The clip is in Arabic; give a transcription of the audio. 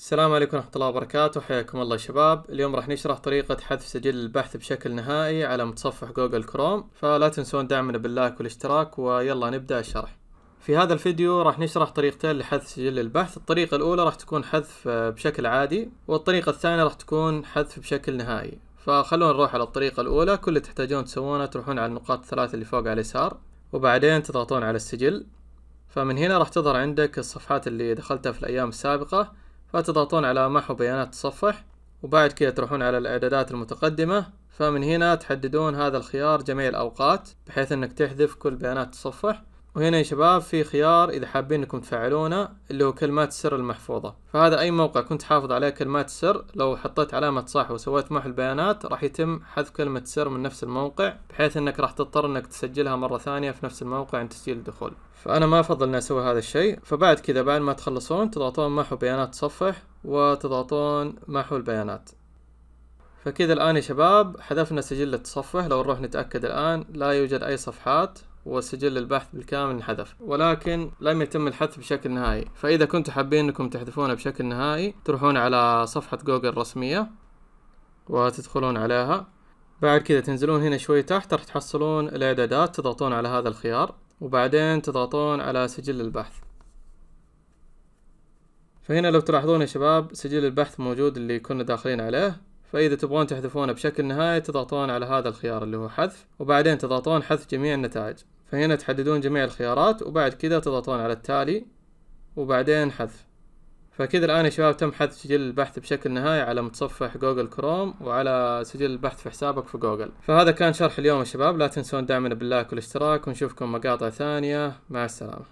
السلام عليكم ورحمة الله وبركاته حياكم الله شباب اليوم راح نشرح طريقة حذف سجل البحث بشكل نهائي على متصفح جوجل كروم فلا تنسون دعمنا باللايك والاشتراك ويلا نبدأ الشرح في هذا الفيديو راح نشرح طريقتين لحذف سجل البحث الطريقة الأولى راح تكون حذف بشكل عادي والطريقة الثانية راح تكون حذف بشكل نهائي فخلونا نروح على الطريقة الأولى كل اللي تحتاجون تسوونه تروحون على النقاط الثلاثة اللي فوق على اليسار وبعدين تضغطون على السجل فمن هنا راح تظهر عندك الصفحات اللي دخلتها في الأيام السابقة فتضغطون على محو بيانات تصفح وبعد كده تروحون على الاعدادات المتقدمة فمن هنا تحددون هذا الخيار جميع الاوقات بحيث انك تحذف كل بيانات تصفح وهنا يا شباب في خيار اذا حابين انكم تفعلونه اللي هو كلمات السر المحفوظة فهذا اي موقع كنت حافظ عليه كلمات سر لو حطيت علامة صح وسويت محو البيانات راح يتم حذف كلمة سر من نفس الموقع بحيث انك راح تضطر انك تسجلها مرة ثانية في نفس الموقع عند تسجيل الدخول فانا ما افضل اني اسوي هذا الشيء فبعد كذا بعد ما تخلصون تضغطون محو بيانات تصفح وتضغطون محو البيانات فكذا الآن يا شباب حذفنا سجل التصفح لو نروح نتأكد الآن لا يوجد أي صفحات وسجل البحث بالكامل انحذف ولكن لم يتم الحذف بشكل نهائي فإذا كنتم حابين أنكم تحذفونه بشكل نهائي تروحون على صفحة جوجل الرسمية وتدخلون عليها بعد كذا تنزلون هنا شوي تحت راح تحصلون الإعدادات تضغطون على هذا الخيار وبعدين تضغطون على سجل البحث فهنا لو تلاحظون يا شباب سجل البحث موجود اللي كنا داخلين عليه فإذا تبغون تحذفونه بشكل نهائي تضغطون على هذا الخيار اللي هو حذف وبعدين تضغطون حذف جميع النتائج فهنا تحددون جميع الخيارات وبعد كذا تضغطون على التالي وبعدين حذف فكذا الآن يا شباب تم حذف سجل البحث بشكل نهائي على متصفح جوجل كروم وعلى سجل البحث في حسابك في جوجل فهذا كان شرح اليوم يا شباب لا تنسون دعمنا باللايك والاشتراك ونشوفكم مقاطع ثانية مع السلامة